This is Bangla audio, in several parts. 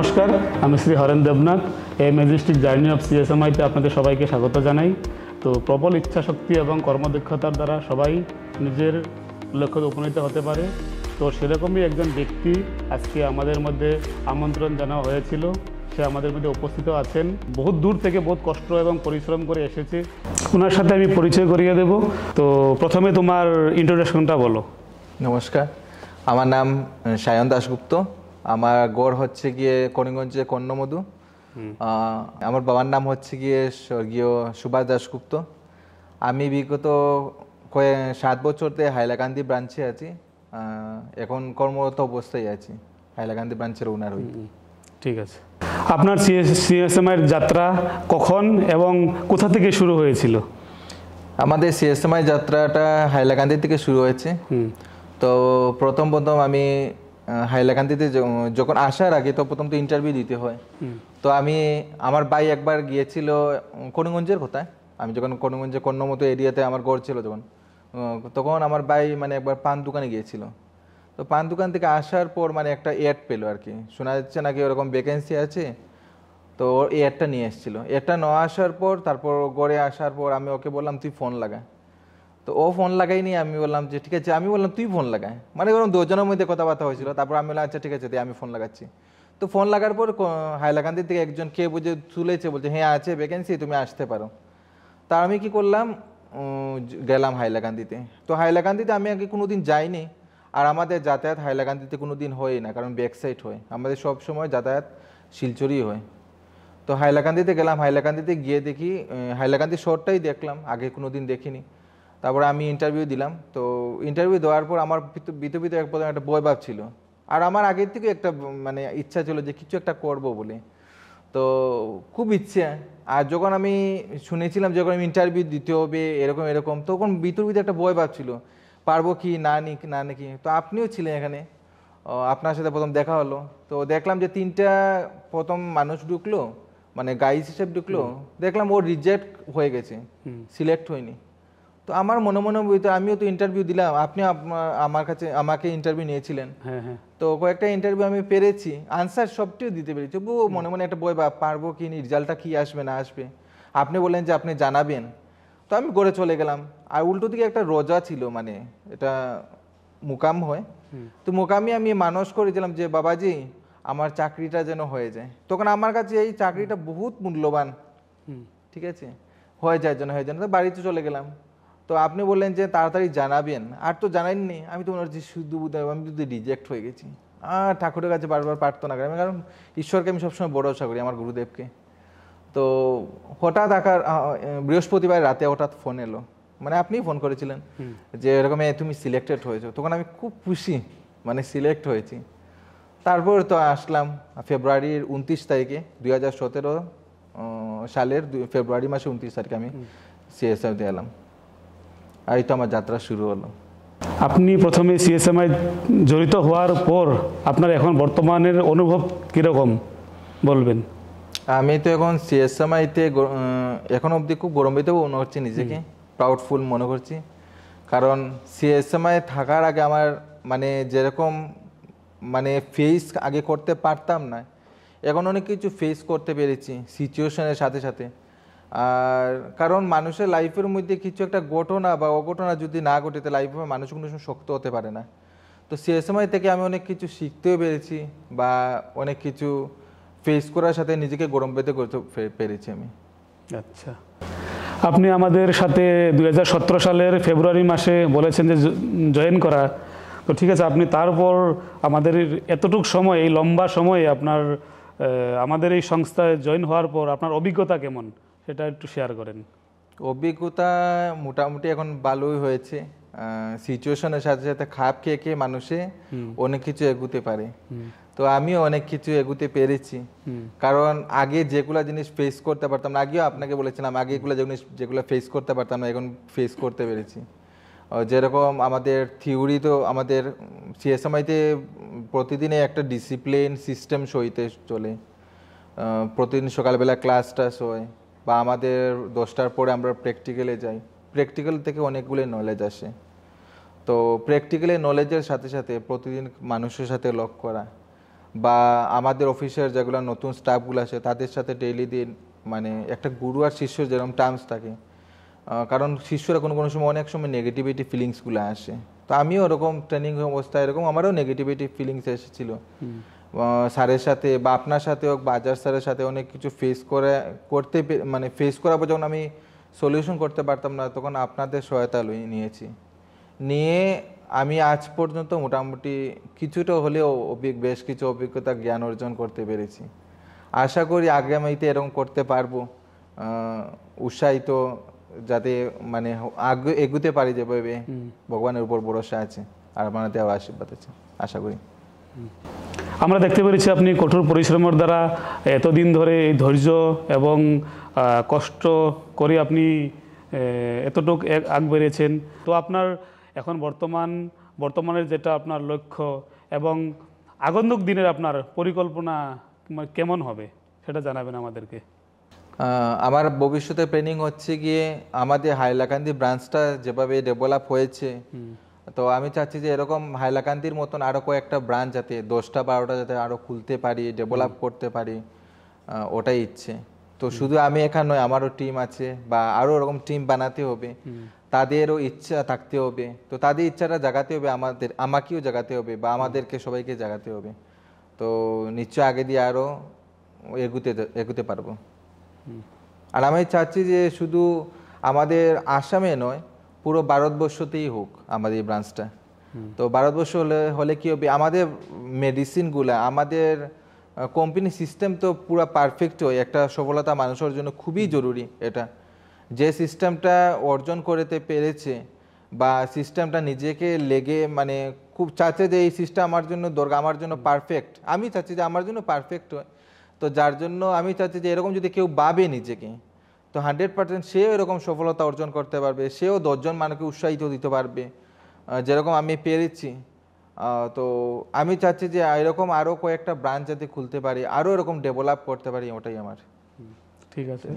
নমস্কার আমি শ্রী হরেন দেবনাথ এই ম্যাজিস্ট্রিক জার্নি অফ সিএসএমআইতে আপনাদের সবাইকে স্বাগত জানাই তো প্রবল ইচ্ছাশক্তি এবং কর্মদক্ষতার দ্বারা সবাই নিজের লক্ষ্যে উপনীত হতে পারে তো সেরকমই একজন ব্যক্তি আজকে আমাদের মধ্যে আমন্ত্রণ জানানো হয়েছিল সে আমাদের মধ্যে উপস্থিত আছেন বহুত দূর থেকে বহুত কষ্ট এবং পরিশ্রম করে এসেছে ওনার সাথে আমি পরিচয় করিয়ে দেব তো প্রথমে তোমার ইন্ট্রোডাকশনটা বলো নমস্কার আমার নাম সায়ন দাশগুপ্ত আমার গড় হচ্ছে গিয়ে করিমগঞ্জে কর্ণমধু আমার বাবার নাম হচ্ছে গিয়ে স্বর্গীয় সুভাষ দাশগুপ্ত আমি বিগত কয়ে সাত বছর থেকে হাইলাকান্দি ব্রাঞ্চে আছি এখন কর্মরত অবস্থায় আছি হাইলাকান্দি ব্রাঞ্চের ওনার হই ঠিক আছে আপনার সিএসএমআইয়ের যাত্রা কখন এবং কোথা থেকে শুরু হয়েছিল আমাদের সিএসএমআই যাত্রাটা হাইলাকান্দি থেকে শুরু হয়েছে তো প্রথম প্রথম আমি হাইলাকান্দিতে যখন আসার আগে তো প্রথম তো ইন্টারভিউ দিতে হয় তো আমি আমার ভাই একবার গিয়েছিল করিমগঞ্জের কোথায় আমি যখন করিমগঞ্জে কন্যমতো এরিয়াতে আমার ঘর ছিল যখন তখন আমার ভাই মানে একবার পান দোকানে গিয়েছিল তো পান দোকান থেকে আসার পর মানে একটা অ্যাড পেলো আর কি শোনা যাচ্ছে নাকি ওরকম ভ্যাকেন্সি আছে তো ওর অ্যাডটা নিয়ে এসেছিলো অ্যাডটা নেওয়া আসার পর তারপর গড়ে আসার পর আমি ওকে বললাম তুই ফোন লাগা তো ও ফোন লাগাইনি আমি বললাম যে ঠিক আছে আমি বললাম তুই ফোন লাগাই মানে ওরকম দুজনের মধ্যে কথাবার্তা হয়েছিল তারপর আমি বললাম আচ্ছা ঠিক আছে আমি ফোন লাগাচ্ছি তো ফোন লাগার পর হাইলাকান্দির থেকে একজন কে বুঝে তুলেছে বলছে হ্যাঁ আছে ভ্যাকেন্সি তুমি আসতে পারো তা আমি কি করলাম গেলাম হাইলাকান্দিতে তো হাইলাকান্দিতে আমি আগে কোনো দিন যাইনি আর আমাদের যাতায়াত হাইলাকান্দিতে কোনো দিন হয় না কারণ ব্যাকসাইড হয় আমাদের সব সময় যাতায়াত শিলচরই হয় তো হাইলাকান্দিতে গেলাম হাইলাকান্দিতে গিয়ে দেখি হাইলাকান্দি শহরটাই দেখলাম আগে কোনো দিন দেখিনি তারপরে আমি ইন্টারভিউ দিলাম তো ইন্টারভিউ দেওয়ার পর আমার বিতবিত এক প্রথম একটা বয়ভাব ছিল আর আমার আগের থেকে একটা মানে ইচ্ছা ছিল যে কিছু একটা করব বলে তো খুব ইচ্ছে আর যখন আমি শুনেছিলাম যখন আমি ইন্টারভিউ দিতে হবে এরকম এরকম তখন ভিতর একটা ভয় ভাবছিল পারবো কি না নি না নাকি তো আপনিও ছিলেন এখানে আপনার সাথে প্রথম দেখা হলো তো দেখলাম যে তিনটা প্রথম মানুষ ঢুকলো মানে গাইজ হিসেবে ঢুকলো দেখলাম ও রিজেক্ট হয়ে গেছে সিলেক্ট হয়নি তো আমার মনে মনে আমিও তো ইন্টারভিউ দিলাম আপনি আমার কাছে আমাকে ইন্টারভিউ নিয়েছিলেন হ্যাঁ, হ্যাঁ। তো কয়েকটা ইন্টারভিউ আমি পেরেছি আনসার সবটিও দিতে পেরেছি বউ মনে মনে একটা বই বা পারবো কি রেজাল্টটা কি আসবে না আসবে আপনি বললেন যে আপনি জানাবেন তো আমি গড়ে চলে গেলাম আর উল্টো দিকে একটা রোজা ছিল মানে এটা মোকাম হয় তো মোকামে আমি মানস করেছিলাম যে বাবাজি আমার চাকরিটা যেন হয়ে যায় তখন আমার কাছে এই চাকরিটা বহুত মূল্যবান ঠিক আছে হয়ে যায় যেন হয়ে যায় তো বাড়িতে চলে গেলাম তো আপনি বললেন যে তাড়াতাড়ি জানাবেন আর তো জানাইননি আমি তো মনে হচ্ছি শুধু বুদ্ধ আমি যদি রিজেক্ট হয়ে গেছি আর ঠাকুরের কাছে বারবার প্রার্থনা করি আমি কারণ ঈশ্বরকে আমি সবসময় বড় আশা করি আমার গুরুদেবকে তো হঠাৎ আকার বৃহস্পতিবার রাতে হঠাৎ ফোন এলো মানে আপনি ফোন করেছিলেন যে এরকম তুমি সিলেক্টেড হয়েছো তখন আমি খুব খুশি মানে সিলেক্ট হয়েছি তারপর তো আসলাম ফেব্রুয়ারির উনত্রিশ তারিখে দুই হাজার সতেরো সালের ফেব্রুয়ারি মাসে উনত্রিশ তারিখে আমি সিএসএফ দিয়ে এলাম আর এই তো আমার যাত্রা শুরু হলো আপনি প্রথমে সিএসএমআই জড়িত হওয়ার পর আপনার এখন বর্তমানের অনুভব কীরকম বলবেন আমি তো এখন সিএসএমআইতে এখন অবধি খুব গরম্বিত মনে করছি নিজেকে প্রাউডফুল মনে করছি কারণ সিএসএমআই থাকার আগে আমার মানে যেরকম মানে ফেস আগে করতে পারতাম না এখন অনেক কিছু ফেস করতে পেরেছি সিচুয়েশনের সাথে সাথে আর কারণ মানুষের লাইফের মধ্যে কিছু একটা ঘটনা বা অঘটনা যদি না তাহলে লাইফে মানুষ কোনো সময় শক্ত হতে পারে না তো সে সময় থেকে আমি অনেক কিছু শিখতেও পেরেছি বা অনেক কিছু ফেস করার সাথে নিজেকে গরম পেতে করতে পেরেছি আমি আচ্ছা আপনি আমাদের সাথে দু সালের ফেব্রুয়ারি মাসে বলেছেন যে জয়েন করা তো ঠিক আছে আপনি তারপর আমাদের এতটুক সময় এই লম্বা সময়ে আপনার আমাদের এই সংস্থায় জয়েন হওয়ার পর আপনার অভিজ্ঞতা কেমন সেটা একটু শেয়ার করেন অভিজ্ঞতা মোটামুটি এখন ভালোই হয়েছে সিচুয়েশনের সাথে সাথে খাপ খেয়ে খেয়ে মানুষে অনেক কিছু এগুতে পারে তো আমিও অনেক কিছু এগুতে পেরেছি কারণ আগে যেগুলো জিনিস ফেস করতে পারতাম না আগেও আপনাকে বলেছিলাম আগে এগুলো জিনিস যেগুলো ফেস করতে পারতাম না এখন ফেস করতে পেরেছি যেরকম আমাদের থিওরি তো আমাদের সিএসএমআইতে প্রতিদিনে একটা ডিসিপ্লিন সিস্টেম সইতে চলে প্রতিদিন সকালবেলা ক্লাস টাস হয় বা আমাদের দশটার পরে আমরা প্র্যাকটিক্যালে যাই প্র্যাকটিক্যাল থেকে অনেকগুলো নলেজ আসে তো প্র্যাকটিক্যালি নলেজের সাথে সাথে প্রতিদিন মানুষের সাথে লক করা বা আমাদের অফিসের যেগুলো নতুন স্টাফগুলো আছে তাদের সাথে ডেইলি দিন মানে একটা গুরু আর শিষ্যর যেরকম টার্মস থাকে কারণ শিষ্যরা কোনো কোনো সময় অনেক সময় নেগেটিভিটি ফিলিংসগুলো আসে তো আমিও ওরকম ট্রেনিং অবস্থায় এরকম আমারও নেগেটিভিটি ফিলিংস এসেছিলো স্যারের সাথে বা আপনার সাথে হোক বাজার স্যারের সাথে অনেক কিছু ফেস করে করতে মানে ফেস করার পর যখন আমি সলিউশন করতে পারতাম না তখন আপনাদের সহায়তা নিয়েছি নিয়ে আমি আজ পর্যন্ত মোটামুটি কিছুটা হলেও বেশ কিছু অভিজ্ঞতা জ্ঞান অর্জন করতে পেরেছি আশা করি আগামীতে এরকম করতে পারবো উৎসাহিত যাতে মানে এগুতে পারি যেভাবে ভগবানের উপর ভরসা আছে আর আমার দেওয়া আশীর্বাদ আছে আশা করি আমরা দেখতে পেরেছি আপনি কঠোর পরিশ্রমের দ্বারা এতদিন ধরে এই ধৈর্য এবং কষ্ট করে আপনি এতটুক আগ বেড়েছেন তো আপনার এখন বর্তমান বর্তমানের যেটা আপনার লক্ষ্য এবং আগন্তুক দিনের আপনার পরিকল্পনা কেমন হবে সেটা জানাবেন আমাদেরকে আমার ভবিষ্যতে প্ল্যানিং হচ্ছে গিয়ে আমাদের হাইলাকান্দি ব্রাঞ্চটা যেভাবে ডেভেলপ হয়েছে তো আমি চাচ্ছি যে এরকম হাইলাকান্দির মতন আরও কয়েকটা ব্রাঞ্চ যাতে দশটা বারোটা যাতে আরও খুলতে পারি ডেভেলপ করতে পারি ওটাই ইচ্ছে তো শুধু আমি এখান নয় আমারও টিম আছে বা আরও ওরকম টিম বানাতে হবে তাদেরও ইচ্ছা থাকতে হবে তো তাদের ইচ্ছাটা জাগাতে হবে আমাদের আমাকেও জাগাতে হবে বা আমাদেরকে সবাইকে জাগাতে হবে তো নিশ্চয় আগে দিয়ে আরও এগুতে এগুতে পারবো আর আমি চাচ্ছি যে শুধু আমাদের আসামে নয় পুরো ভারতবর্ষতেই হোক আমাদের এই ব্রাঞ্চটা তো ভারতবর্ষ হলে হলে কী হবে আমাদের মেডিসিনগুলা আমাদের কোম্পানি সিস্টেম তো পুরো পারফেক্ট হয় একটা সফলতা মানুষের জন্য খুবই জরুরি এটা যে সিস্টেমটা অর্জন করতে পেরেছে বা সিস্টেমটা নিজেকে লেগে মানে খুব চাচ্ছে যে এই সিস্টেম আমার জন্য দরকার আমার জন্য পারফেক্ট আমি চাচ্ছি যে আমার জন্য পারফেক্ট হয় তো যার জন্য আমি চাচ্ছি যে এরকম যদি কেউ ভাবে নিজেকে তো হান্ড্রেড পার্সেন্ট সেও এরকম সফলতা অর্জন করতে পারবে সেও দশজন মানুষকে উৎসাহিত দিতে পারবে যেরকম আমি পেরেছি তো আমি চাচ্ছি যে এরকম আরও কয়েকটা ব্রাঞ্চ যাতে খুলতে পারি আরও এরকম ডেভেলপ করতে পারি ওটাই আমার ঠিক আছে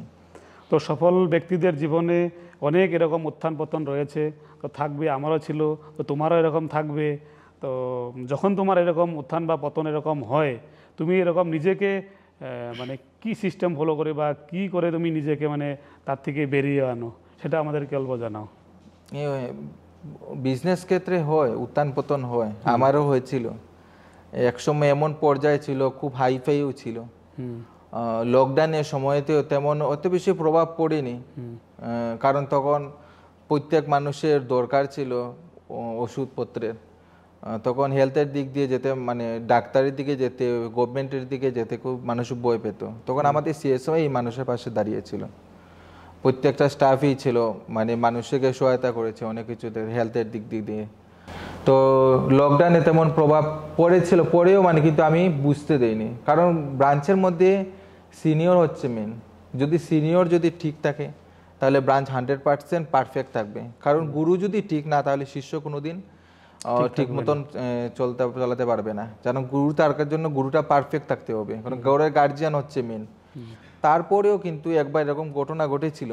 তো সফল ব্যক্তিদের জীবনে অনেক এরকম উত্থান পতন রয়েছে তো থাকবে আমারও ছিল তো তোমারও এরকম থাকবে তো যখন তোমার এরকম উত্থান বা পতন এরকম হয় তুমি এরকম নিজেকে মানে কি সিস্টেম ফলো করে বা কি করে তুমি নিজেকে মানে তার থেকে বেরিয়ে আনো সেটা আমাদেরকে অল্প জানাও বিজনেস ক্ষেত্রে হয় উত্থান পতন হয় আমারও হয়েছিল একসময় এমন পর্যায়ে ছিল খুব হাইফাইও ছিল লকডাউনের সময়তেও তেমন অত বেশি প্রভাব পড়েনি কারণ তখন প্রত্যেক মানুষের দরকার ছিল ওষুধপত্রের তখন হেলথের দিক দিয়ে যেতে মানে ডাক্তারের দিকে যেতে গভর্নমেন্টের দিকে যেতে খুব মানুষ বই পেত তখন আমাদের সিএসও এই মানুষের পাশে দাঁড়িয়েছিল প্রত্যেকটা স্টাফই ছিল মানে মানুষকে সহায়তা করেছে অনেক কিছুতে হেলথের দিক দিক দিয়ে তো লকডাউনে তেমন প্রভাব পড়েছিল পড়েও মানে কিন্তু আমি বুঝতে দেইনি কারণ ব্রাঞ্চের মধ্যে সিনিয়র হচ্ছে মেন যদি সিনিয়র যদি ঠিক থাকে তাহলে ব্রাঞ্চ হান্ড্রেড পারসেন্ট পারফেক্ট থাকবে কারণ গুরু যদি ঠিক না তাহলে শিষ্য কোনো দিন ঠিক মতন চলতে চালাতে পারবে না যেন গুরু তার জন্য গুরুটা পারফেক্ট থাকতে হবে কারণ গৌরের গার্জিয়ান হচ্ছে মেন তারপরেও কিন্তু একবার এরকম ঘটনা ঘটেছিল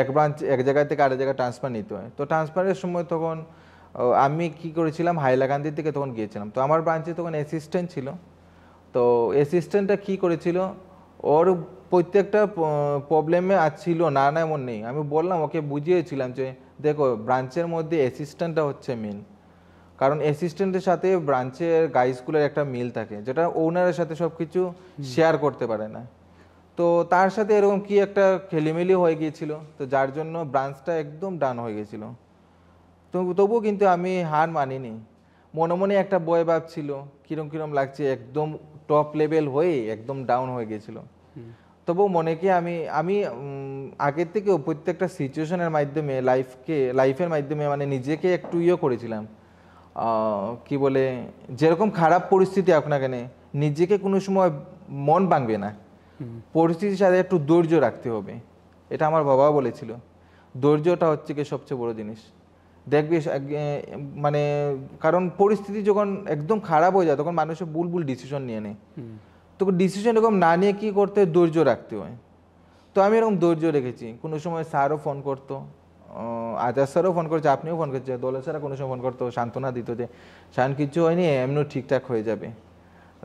এক ব্রাঞ্চ এক জায়গা থেকে আরেক জায়গায় ট্রান্সফার নিতে হয় তো ট্রান্সফারের সময় তখন আমি কি করেছিলাম হাইলাকান্দি থেকে তখন গিয়েছিলাম তো আমার ব্রাঞ্চে তখন অ্যাসিস্ট্যান্ট ছিল তো অ্যাসিস্ট্যান্টটা কি করেছিল ওর প্রত্যেকটা প্রবলেমে আর ছিল না না এমন নেই আমি বললাম ওকে বুঝিয়েছিলাম যে দেখো ব্রাঞ্চের মধ্যে অ্যাসিস্ট্যান্টটা হচ্ছে মেন কারণ অ্যাসিস্ট্যান্টের সাথে ব্রাঞ্চের গাইজগুলোর একটা মিল থাকে যেটা ওনারের সাথে সব কিছু শেয়ার করতে পারে না তো তার সাথে এরকম কি একটা খেলিমেলি হয়ে গিয়েছিল তো যার জন্য ব্রাঞ্চটা একদম ডান হয়ে গিয়েছিল তো তবুও কিন্তু আমি হার মানিনি মনে মনে একটা বয় ভাবছিল কিরম কিরম লাগছে একদম টপ লেভেল হয়ে একদম ডাউন হয়ে গিয়েছিল তবু মনে কি আমি আমি আগের থেকেও প্রত্যেকটা সিচুয়েশনের মাধ্যমে লাইফকে লাইফের মাধ্যমে মানে নিজেকে একটু ইয়ে করেছিলাম কি বলে যেরকম খারাপ পরিস্থিতি আপনাকে নেই নিজেকে কোনো সময় মন ভাঙবে না পরিস্থিতির সাথে একটু ধৈর্য রাখতে হবে এটা আমার বাবা বলেছিল ধৈর্যটা হচ্ছে কি সবচেয়ে বড় জিনিস দেখবে মানে কারণ পরিস্থিতি যখন একদম খারাপ হয়ে যায় তখন মানুষের ভুল ভুল ডিসিশন নিয়ে নেয় তো ডিসিশন এরকম না নিয়ে কী করতে ধৈর্য রাখতে হয় তো আমি এরকম ধৈর্য রেখেছি কোনো সময় স্যারও ফোন করতো আজাদ স্যারও ফোন করছে আপনিও ফোন করছে দোলা স্যারও কোনো সময় ফোন করতো সান্ত্বনা দিত যে সায়ন কিচ্ছু হয়নি এমনিও ঠিকঠাক হয়ে যাবে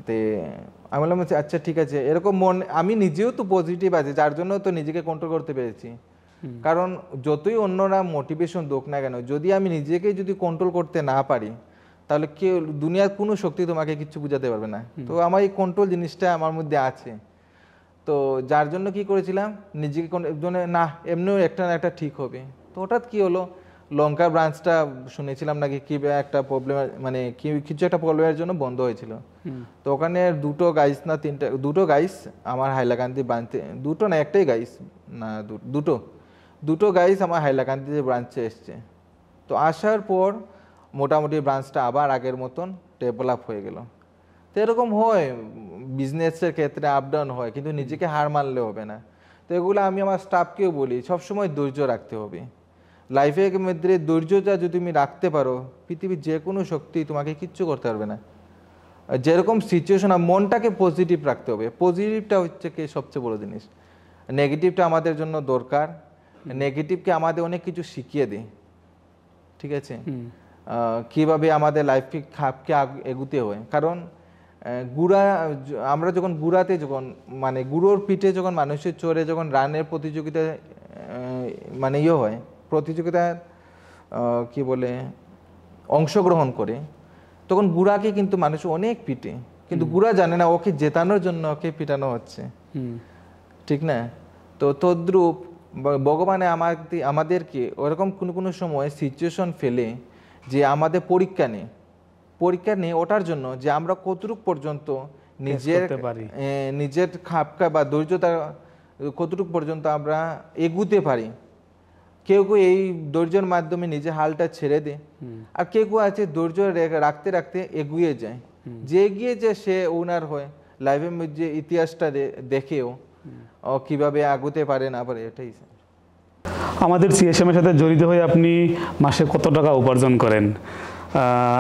তে আমি বললাম আচ্ছা, আচ্ছা ঠিক আছে এরকম মন আমি নিজেও তো পজিটিভ আছি যার জন্য তো নিজেকে কন্ট্রোল করতে পেরেছি কারণ যতই অন্যরা মোটিভেশন দোক না কেন যদি আমি নিজেকে যদি কন্ট্রোল করতে না পারি তাহলে কে দুনিয়ার কোনো শক্তি তোমাকে কিছু বুঝাতে পারবে না তো আমার এই কন্ট্রোল জিনিসটা আমার মধ্যে আছে তো যার জন্য কি করেছিলাম নিজেকে না এমনিও একটা না একটা ঠিক হবে তো হঠাৎ কী হলো লঙ্কা ব্রাঞ্চটা শুনেছিলাম নাকি কি একটা প্রবলেম মানে কি কিছু একটা প্রবলেমের জন্য বন্ধ হয়েছিল তো ওখানে দুটো গাইস না তিনটা দুটো গাইস আমার হাইলাকান্দি ব্রাঞ্চে দুটো না একটাই গাইস না দুটো দুটো গাইস আমার হাইলাকান্দি যে ব্রাঞ্চে এসছে তো আসার পর মোটামুটি ব্রাঞ্চটা আবার আগের মতন ডেভেলপ হয়ে গেল তো এরকম হয় বিজনেসের ক্ষেত্রে আপ ডাউন হয় কিন্তু নিজেকে হার মানলে হবে না তো এগুলো আমি আমার স্টাফকেও বলি সবসময় ধৈর্য রাখতে হবে লাইফের মধ্যে ধৈর্যটা যদি তুমি রাখতে পারো পৃথিবীর যে কোনো শক্তি তোমাকে কিচ্ছু করতে পারবে না যেরকম সিচুয়েশন মনটাকে পজিটিভ রাখতে হবে পজিটিভটা হচ্ছে কি সবচেয়ে বড় জিনিস নেগেটিভটা আমাদের জন্য দরকার নেগেটিভকে আমাদের অনেক কিছু শিখিয়ে দেয় ঠিক আছে কিভাবে আমাদের লাইফকে খাপকে এগুতে হয় কারণ গুড়া আমরা যখন গুড়াতে যখন মানে গুড়োর পিঠে যখন মানুষের চড়ে যখন রানের প্রতিযোগিতা মানে ইয়ে হয় প্রতিযোগিতায় কি বলে অংশগ্রহণ করে তখন গুড়াকে কিন্তু মানুষ অনেক পিটে কিন্তু গুড়া জানে না ওকে জেতানোর জন্য ওকে পিটানো হচ্ছে ঠিক না তো তদ্রূপ ভগবানে আমার আমাদেরকে ওরকম কোনো কোনো সময় সিচুয়েশন ফেলে যে আমাদের পরীক্ষা নেই পরীক্ষা নেই ওটার জন্য যে আমরা কতটুক পর্যন্ত নিজের নিজের খাপকা বা দৈর্যতা কতটুক পর্যন্ত আমরা এগুতে পারি কেউ কেউ এই ধৈর্যের মাধ্যমে নিজে হালটা ছেড়ে দেয় আর কেউ কেউ আছে ধৈর্য রাখতে রাখতে এগুয়ে যায় যে এগিয়ে যে সে ওনার হয় লাইফের মধ্যে ইতিহাসটা দেখেও ও কিভাবে আগুতে পারে না পারে এটাই আমাদের সিএসএম এর সাথে জড়িত হয়ে আপনি মাসে কত টাকা উপার্জন করেন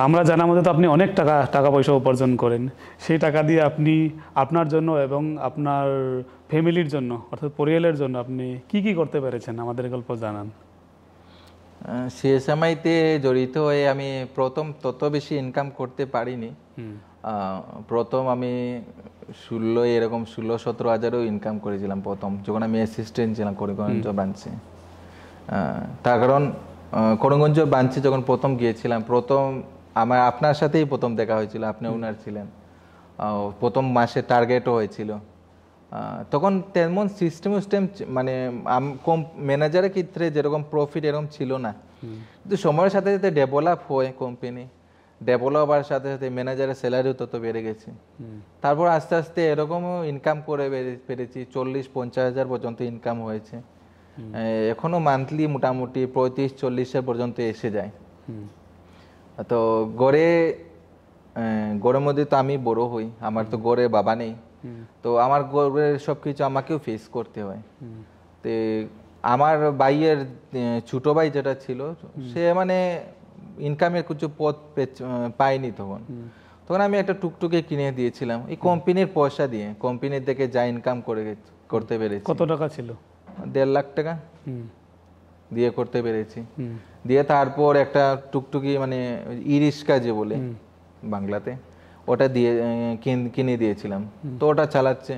আমরা জানার মধ্যে তো আপনি অনেক টাকা টাকা পয়সা উপার্জন করেন সেই টাকা দিয়ে আপনি আপনার জন্য এবং আপনার ফ্যামিলির জন্য অর্থাৎ পরিয়ালের জন্য আপনি কি কি করতে পেরেছেন আমাদের গল্প জানান সিএসএমআইতে জড়িত হয়ে আমি প্রথম তত বেশি ইনকাম করতে পারিনি প্রথম আমি ষোলো এরকম ষোলো সতেরো হাজারও ইনকাম করেছিলাম প্রথম যখন আমি অ্যাসিস্ট্যান্ট ছিলাম করিমগঞ্জ বাঞ্চে তার কারণ করিমগঞ্জ বাঞ্চে যখন প্রথম গিয়েছিলাম প্রথম আমার আপনার সাথেই প্রথম দেখা হয়েছিল আপনি ওনার ছিলেন প্রথম মাসে টার্গেটও হয়েছিল তখন তেমন সিস্টেম সিস্টেম মানে কম ম্যানেজারের ক্ষেত্রে যেরকম প্রফিট এরকম ছিল না কিন্তু সময়ের সাথে সাথে ডেভেলপ হয় কোম্পানি ডেভেলপ হওয়ার সাথে সাথে ম্যানেজারের স্যালারিও তত বেড়ে গেছে তারপর আস্তে আস্তে এরকমও ইনকাম করে পেরেছি চল্লিশ পঞ্চাশ হাজার পর্যন্ত ইনকাম হয়েছে এখনও মান্থলি মোটামুটি পঁয়ত্রিশ চল্লিশের পর্যন্ত এসে যায় তো গড়ে গড়ের মধ্যে তো আমি বড় হই আমার তো গড়ে বাবা নেই তো আমার গর্বের সব কিছু আমাকেও ফেস করতে হয় তো আমার ভাইয়ের ছোট ভাই যেটা ছিল সে মানে ইনকামের কিছু পথ পায়নি তখন তখন আমি একটা টুকটুকে কিনে দিয়েছিলাম এই কোম্পানির পয়সা দিয়ে কোম্পানির থেকে যা ইনকাম করে করতে পেরেছি কত টাকা ছিল দেড় লাখ টাকা দিয়ে করতে পেরেছি দিয়ে তারপর একটা টুকটুকি মানে ই রিক্সা যে বলে বাংলাতে ওটা দিয়ে কিনে দিয়েছিলাম তো ওটা চালাচ্ছে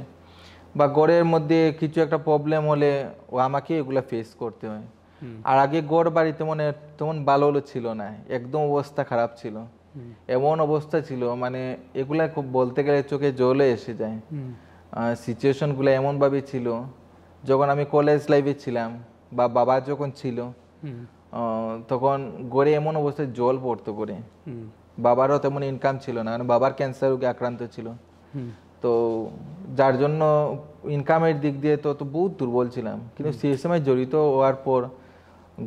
বা গড়ের মধ্যে কিছু একটা প্রবলেম হলে ও আমাকে এগুলো ফেস করতে হয় আর আগে গড় মনে তেমন তেমন হলো ছিল না একদম অবস্থা খারাপ ছিল এমন অবস্থা ছিল মানে এগুলা খুব বলতে গেলে চোখে জলে এসে যায় সিচুয়েশনগুলো এমনভাবে ছিল যখন আমি কলেজ লাইফে ছিলাম বা বাবা যখন ছিল তখন গড়ে এমন অবস্থায় জল পড়তো করে বাবারও তেমন ইনকাম ছিল না মানে বাবার ক্যান্সার রোগে আক্রান্ত ছিল তো যার জন্য ইনকামের দিক দিয়ে তো তো বহুত দুর্বল ছিলাম কিন্তু সেই সময় জড়িত হওয়ার পর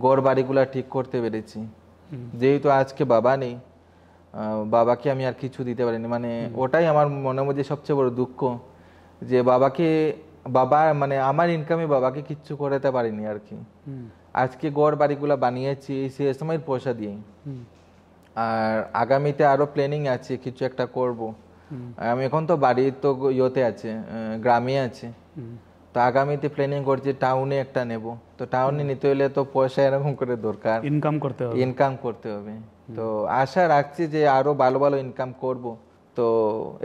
গড় বাড়িগুলা ঠিক করতে পেরেছি যেহেতু আজকে বাবা নেই বাবাকে আমি আর কিছু দিতে পারিনি মানে ওটাই আমার মনের মধ্যে সবচেয়ে বড় দুঃখ যে বাবাকে বাবা মানে আমার ইনকামে বাবাকে কিচ্ছু করাতে পারিনি আর কি আজকে গড় বাড়িগুলা বানিয়েছি সেই সময় পয়সা দিয়ে আর আগামীতে আরো প্ল্যানিং আছে কিছু একটা করব আমি এখন তো বাড়ির তো ইয়েতে আছে গ্রামে আছে তো আগামীতে প্ল্যানিং করছি টাউনে একটা নেব তো টাউনে নিতে হলে তো পয়সা এরকম করে দরকার ইনকাম করতে হবে ইনকাম করতে হবে তো আশা রাখছি যে আরো ভালো ভালো ইনকাম করব তো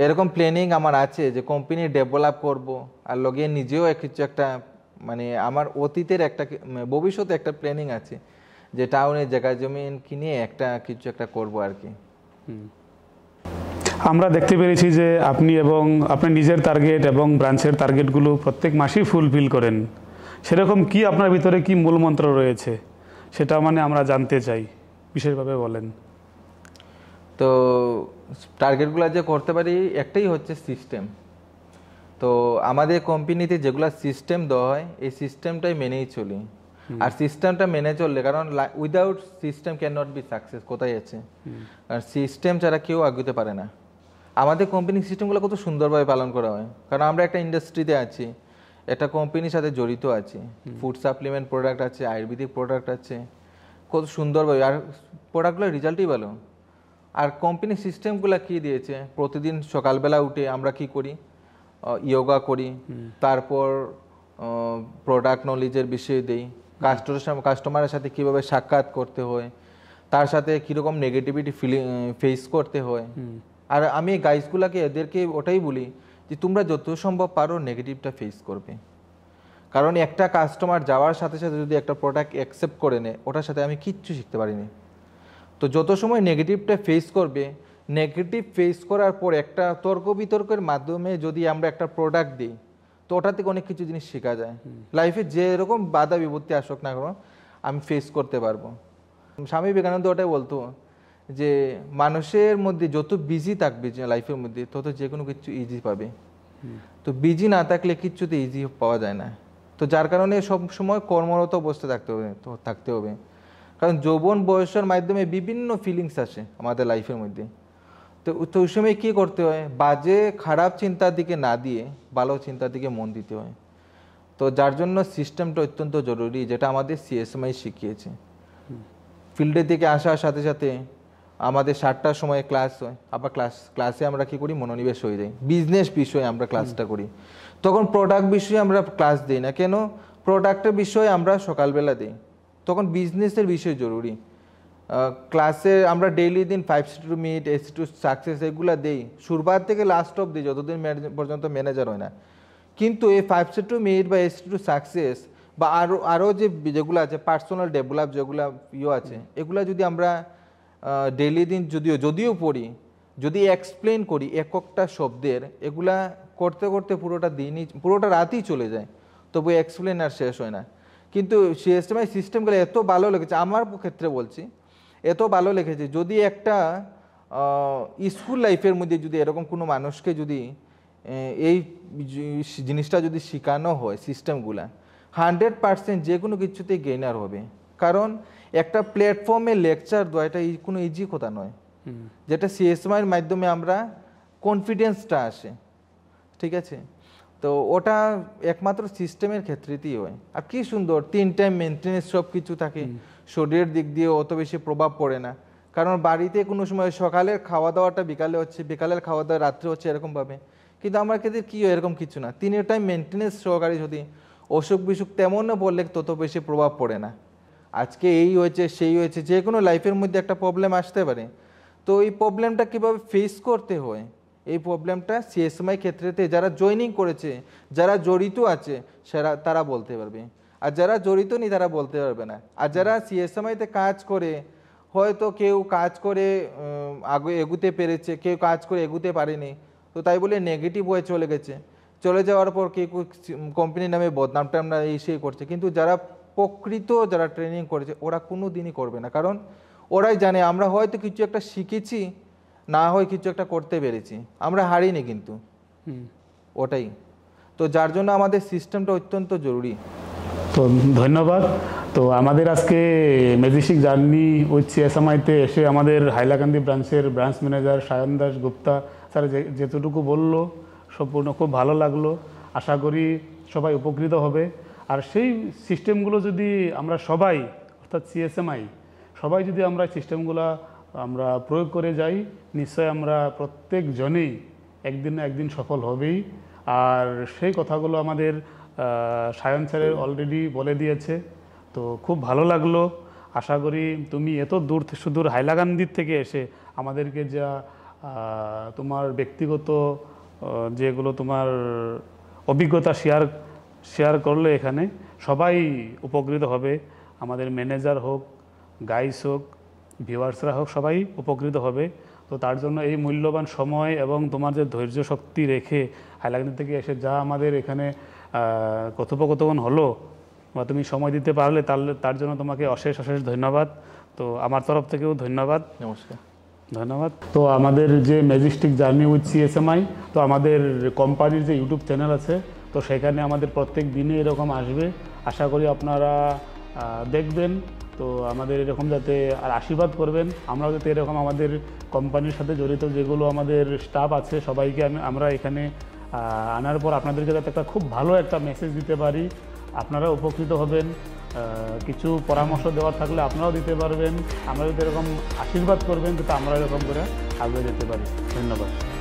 এরকম প্ল্যানিং আমার আছে যে কোম্পানি ডেভেলপ করব আর লগে নিজেও কিছু একটা মানে আমার অতীতের একটা ভবিষ্যতে একটা প্ল্যানিং আছে যে টাউনে জায়গা জমিন কিনে একটা কিছু একটা করব আর কি আমরা দেখতে পেরেছি যে আপনি এবং আপনার নিজের টার্গেট এবং ব্রাঞ্চের টার্গেটগুলো প্রত্যেক মাসেই ফুলফিল করেন সেরকম কি আপনার ভিতরে কি মূলমন্ত্র রয়েছে সেটা মানে আমরা জানতে চাই বিশেষভাবে বলেন তো টার্গেটগুলো যে করতে পারি একটাই হচ্ছে সিস্টেম তো আমাদের কোম্পানিতে যেগুলো সিস্টেম দেওয়া হয় এই সিস্টেমটাই মেনেই চলি আর সিস্টেমটা মেনে চললে কারণ without system can not be success কোথায় আছে আর সিস্টেম ছাড়া কেউ আগুতে পারে না আমাদের কোম্পানি সিস্টেমগুলো কত সুন্দরভাবে পালন করা হয় কারণ আমরা একটা ইন্ডাস্ট্রিতে আছি একটা কোম্পানির সাথে জড়িত আছি ফুড সাপ্লিমেন্ট প্রোডাক্ট আছে আয়ুর্বেদিক প্রোডাক্ট আছে কত সুন্দরভাবে আর প্রোডাক্টগুলোর রেজাল্টই ভালো আর কোম্পানি সিস্টেমগুলো কী দিয়েছে প্রতিদিন সকালবেলা উঠে আমরা কি করি ইয়োগা করি তারপর প্রোডাক্ট নলেজের বিষয়ে দিই কাস্টমার কাস্টমারের সাথে কীভাবে সাক্ষাৎ করতে হয় তার সাথে কীরকম নেগেটিভিটি ফিলিং ফেস করতে হয় আর আমি গাইসগুলাকে এদেরকে ওটাই বলি যে তোমরা যত সম্ভব পারো নেগেটিভটা ফেস করবে কারণ একটা কাস্টমার যাওয়ার সাথে সাথে যদি একটা প্রোডাক্ট অ্যাকসেপ্ট করে নেয় ওটার সাথে আমি কিচ্ছু শিখতে পারিনি তো যত সময় নেগেটিভটা ফেস করবে নেগেটিভ ফেস করার পর একটা তর্ক বিতর্কের মাধ্যমে যদি আমরা একটা প্রোডাক্ট দিই তো ওটা থেকে অনেক কিছু জিনিস শেখা যায় লাইফে যেরকম বাধা বিপত্তি আসুক না কেন আমি ফেস করতে পারবো স্বামী বিবেকানন্দ ওটাই বলতো যে মানুষের মধ্যে যত বিজি থাকবে লাইফের মধ্যে তত যে কোনো কিছু ইজি পাবে তো বিজি না থাকলে কিচ্ছুতে ইজি পাওয়া যায় না তো যার কারণে সব সময় কর্মরত অবস্থা থাকতে হবে তো থাকতে হবে কারণ যৌবন বয়সের মাধ্যমে বিভিন্ন ফিলিংস আসে আমাদের লাইফের মধ্যে তো তো ওই সময় কী করতে হয় বাজে খারাপ চিন্তার দিকে না দিয়ে ভালো চিন্তার দিকে মন দিতে হয় তো যার জন্য সিস্টেমটা অত্যন্ত জরুরি যেটা আমাদের সিএসএমআই শিখিয়েছে ফিল্ডের দিকে আসার সাথে সাথে আমাদের সাতটার সময় ক্লাস হয় আবার ক্লাস ক্লাসে আমরা কী করি মনোনিবেশ হয়ে যাই বিজনেস বিষয়ে আমরা ক্লাসটা করি তখন প্রোডাক্ট বিষয়ে আমরা ক্লাস দিই না কেন প্রোডাক্টের বিষয়ে আমরা সকালবেলা দিই তখন বিজনেসের বিষয় জরুরি ক্লাসে আমরা ডেইলি দিন five C to meet S to success এগুলো দেই শুরুবার থেকে লাস্ট অব দিই যতদিন পর্যন্ত ম্যানেজার হয় না কিন্তু এই ফাইভ সি টু মিট বা এস টু সাকসেস বা আরও আরও যে যেগুলো আছে পার্সোনাল ডেভেলপ যেগুলো ইয়ে আছে এগুলো যদি আমরা ডেইলি দিন যদিও যদিও পড়ি যদি এক্সপ্লেন করি এককটা শব্দের এগুলা করতে করতে পুরোটা দিনই পুরোটা রাতই চলে যায় তবু এক্সপ্লেন আর শেষ হয় না কিন্তু সিএসএমআই সিস্টেমগুলো এত ভালো লেগেছে আমার ক্ষেত্রে বলছি এত ভালো লিখেছে যদি একটা স্কুল লাইফের মধ্যে যদি এরকম কোনো মানুষকে যদি এই জিনিসটা যদি শেখানো হয় সিস্টেমগুলা হান্ড্রেড পার্সেন্ট যে কোনো কিছুতে গেইনার হবে কারণ একটা প্ল্যাটফর্মে লেকচার দেওয়া এটা কোনো ইজি কথা নয় যেটা সিএসএমআইয়ের মাধ্যমে আমরা কনফিডেন্সটা আসে ঠিক আছে তো ওটা একমাত্র সিস্টেমের ক্ষেত্রেতেই হয় আর কি সুন্দর তিন টাইম মেনটেনেন্স সব কিছু থাকে শরীরের দিক দিয়ে অত বেশি প্রভাব পড়ে না কারণ বাড়িতে কোনো সময় সকালের খাওয়া দাওয়াটা বিকালে হচ্ছে বিকালের খাওয়া দাওয়া রাত্রে হচ্ছে এরকমভাবে কিন্তু আমার ক্ষেত্রে কী হয় এরকম কিছু না তিনের টাইম মেনটেনেন্স সহকারে যদি অসুখ বিসুখ তেমন না পড়লে তত বেশি প্রভাব পড়ে না আজকে এই হয়েছে সেই হয়েছে যে কোনো লাইফের মধ্যে একটা প্রবলেম আসতে পারে তো এই প্রবলেমটা কীভাবে ফেস করতে হয় এই প্রবলেমটা সিএসএমআই ক্ষেত্রেতে যারা জয়নিং করেছে যারা জড়িত আছে সেরা তারা বলতে পারবে আর যারা জড়িত নেই তারা বলতে পারবে না আর যারা সিএসএমআইতে কাজ করে হয়তো কেউ কাজ করে আগে এগুতে পেরেছে কেউ কাজ করে এগুতে পারেনি তো তাই বলে নেগেটিভ হয়ে চলে গেছে চলে যাওয়ার পর কেউ কোম্পানির নামে বদনাম টামনা এই সেই করছে কিন্তু যারা প্রকৃত যারা ট্রেনিং করেছে ওরা কোনো দিনই করবে না কারণ ওরাই জানে আমরা হয়তো কিছু একটা শিখেছি না হয় কিছু একটা করতে পেরেছি আমরা হারিনি কিন্তু ওটাই তো যার জন্য আমাদের সিস্টেমটা অত্যন্ত জরুরি তো ধন্যবাদ তো আমাদের আজকে মেজিস্টিক জার্নি এম সিএসএমআইতে এসে আমাদের হাইলাকান্দি ব্রাঞ্চের branch manager Sayan Das Gupta sir যেতটুকু বলল সম্পূর্ণ খুব ভালো লাগলো আশা করি সবাই উপকৃত হবে আর সেই সিস্টেমগুলো যদি আমরা সবাই অর্থাৎ সিএসএমআই সবাই যদি আমরা সিস্টেমগুলো আমরা প্রয়োগ করে যাই নিশ্চয় আমরা জনেই একদিন না একদিন সফল হবেই আর সেই কথাগুলো আমাদের সায়ন স্যারের অলরেডি বলে দিয়েছে তো খুব ভালো লাগলো আশা করি তুমি এত দূর সুদূর হাইলাকান্দির থেকে এসে আমাদেরকে যা তোমার ব্যক্তিগত যেগুলো তোমার অভিজ্ঞতা শেয়ার শেয়ার করলে এখানে সবাই উপকৃত হবে আমাদের ম্যানেজার হোক গাইস হোক ভিউয়ার্সরা হোক সবাই উপকৃত হবে তো তার জন্য এই মূল্যবান সময় এবং তোমার যে ধৈর্য শক্তি রেখে হাইলাকান্দি থেকে এসে যা আমাদের এখানে কথোপকথন হলো বা তুমি সময় দিতে পারলে তাহলে তার জন্য তোমাকে অশেষ অশেষ ধন্যবাদ তো আমার তরফ থেকেও ধন্যবাদ নমস্কার ধন্যবাদ তো আমাদের যে ম্যাজিস্টিক জার্নি উইথ সিএসএমআই তো আমাদের কোম্পানির যে ইউটিউব চ্যানেল আছে তো সেখানে আমাদের প্রত্যেক দিনে এরকম আসবে আশা করি আপনারা দেখবেন তো আমাদের এরকম যাতে আর আশীর্বাদ করবেন আমরাও যাতে এরকম আমাদের কোম্পানির সাথে জড়িত যেগুলো আমাদের স্টাফ আছে সবাইকে আমি আমরা এখানে আনার পর আপনাদেরকে যাতে একটা খুব ভালো একটা মেসেজ দিতে পারি আপনারা উপকৃত হবেন কিছু পরামর্শ দেওয়ার থাকলে আপনারাও দিতে পারবেন আমরা যদি এরকম আশীর্বাদ করবেন যাতে আমরা এরকম করে আগে যেতে পারি ধন্যবাদ